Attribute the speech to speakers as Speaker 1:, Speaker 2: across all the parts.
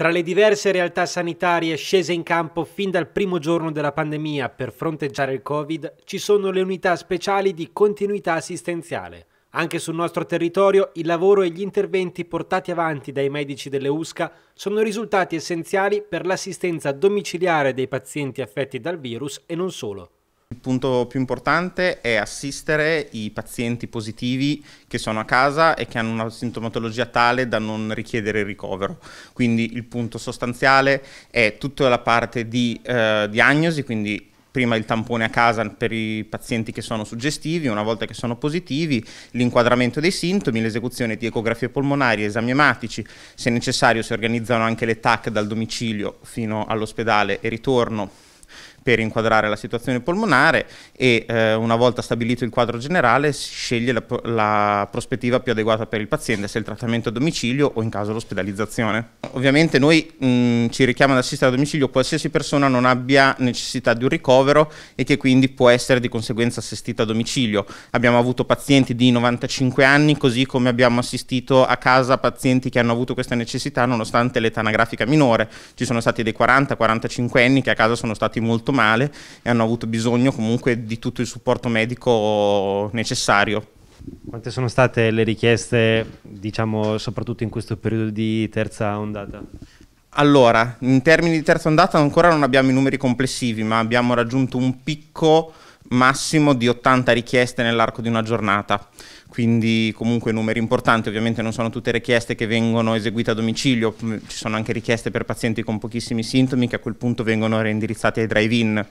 Speaker 1: Tra le diverse realtà sanitarie scese in campo fin dal primo giorno della pandemia per fronteggiare il Covid, ci sono le unità speciali di continuità assistenziale. Anche sul nostro territorio il lavoro e gli interventi portati avanti dai medici delle USCA sono risultati essenziali per l'assistenza domiciliare dei pazienti affetti dal virus e non solo.
Speaker 2: Il punto più importante è assistere i pazienti positivi che sono a casa e che hanno una sintomatologia tale da non richiedere il ricovero. Quindi il punto sostanziale è tutta la parte di eh, diagnosi, quindi prima il tampone a casa per i pazienti che sono suggestivi, una volta che sono positivi, l'inquadramento dei sintomi, l'esecuzione di ecografie polmonari, esami ematici, se necessario si organizzano anche le TAC dal domicilio fino all'ospedale e ritorno per inquadrare la situazione polmonare e eh, una volta stabilito il quadro generale si sceglie la, la, prospettiva più adeguata per il paziente, se il trattamento a domicilio o in caso l'ospedalizzazione. Ovviamente noi mh, mm, ci richiamo ad assistere a domicilio qualsiasi persona non abbia necessità di un ricovero e che quindi può essere di conseguenza assistita a domicilio. Abbiamo avuto pazienti di 95 anni così come abbiamo assistito a casa pazienti che hanno avuto questa necessità nonostante l'età anagrafica minore. Ci sono stati dei 40-45 anni che a casa sono stati molto molto male e hanno avuto bisogno comunque di tutto il supporto medico necessario.
Speaker 1: Quante sono state le richieste, diciamo, soprattutto in questo periodo di terza ondata? Allora, in termini di terza ondata ancora non abbiamo i numeri complessivi,
Speaker 2: ma abbiamo raggiunto un picco massimo di 80 richieste nell'arco di una giornata quindi comunque numeri importanti, ovviamente non sono tutte richieste che vengono eseguite a domicilio, mm, ci sono anche richieste per pazienti con pochissimi sintomi che a quel punto vengono reindirizzati ai drive-in.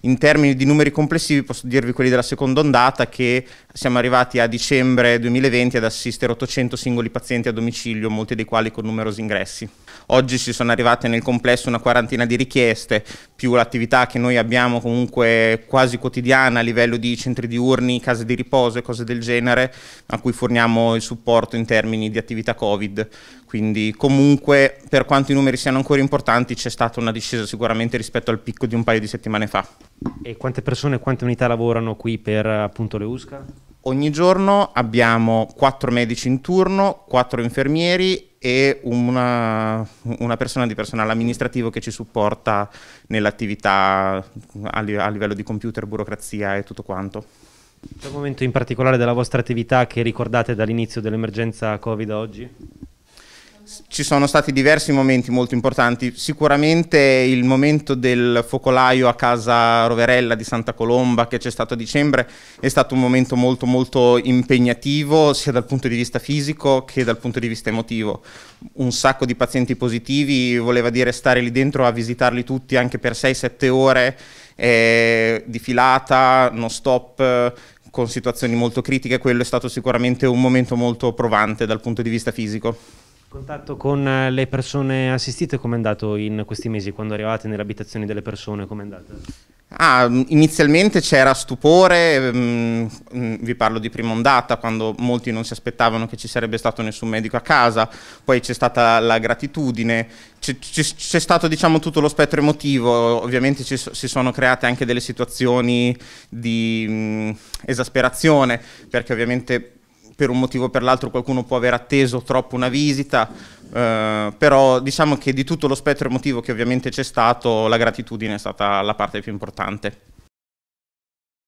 Speaker 2: In termini di numeri complessivi posso dirvi quelli della seconda ondata che siamo arrivati a dicembre 2020 ad assistere 800 singoli pazienti a domicilio, molti dei quali con numerosi ingressi. Oggi ci sono arrivate nel complesso una quarantina di richieste, più l'attività che noi abbiamo comunque quasi quotidiana a livello di centri diurni, case di riposo e cose del genere a cui forniamo il supporto in termini di attività Covid. Quindi comunque per quanto i numeri siano ancora importanti c'è stata una discesa sicuramente rispetto al picco di un paio di settimane
Speaker 1: fa. E quante persone, e quante unità lavorano qui per appunto le USCA?
Speaker 2: Ogni giorno abbiamo quattro medici in turno, quattro infermieri e una, una, persona di personale amministrativo che ci supporta nell'attività a,
Speaker 1: livello di computer, burocrazia e tutto quanto. C'è un momento in particolare della vostra attività che ricordate dall'inizio dell'emergenza Covid oggi?
Speaker 2: Ci sono stati diversi momenti molto importanti, sicuramente il momento del focolaio a casa Roverella di Santa Colomba che c'è stato a dicembre è stato un momento molto molto impegnativo sia dal punto di vista fisico che dal punto di vista emotivo. Un sacco di pazienti positivi voleva dire stare lì dentro a visitarli tutti anche per 6-7 ore eh, di filata, non stop, con situazioni molto critiche, quello è stato sicuramente un momento molto provante dal punto di vista fisico.
Speaker 1: Contatto con eh, le persone assistite, com'è andato in questi mesi? Quando arrivate nelle abitazioni delle persone, com'è andata? Ah, inizialmente c'era stupore, mh, vi parlo di prima
Speaker 2: ondata, quando molti non si aspettavano che ci sarebbe stato nessun medico a casa, poi c'è stata la gratitudine, c'è stato diciamo, tutto lo spettro emotivo, ovviamente ci, si sono create anche delle situazioni di mh, esasperazione, perché ovviamente per un motivo o per l'altro qualcuno può aver atteso troppo una visita, eh, però diciamo che di tutto lo spettro emotivo che ovviamente c'è stato, la gratitudine è stata la parte più importante.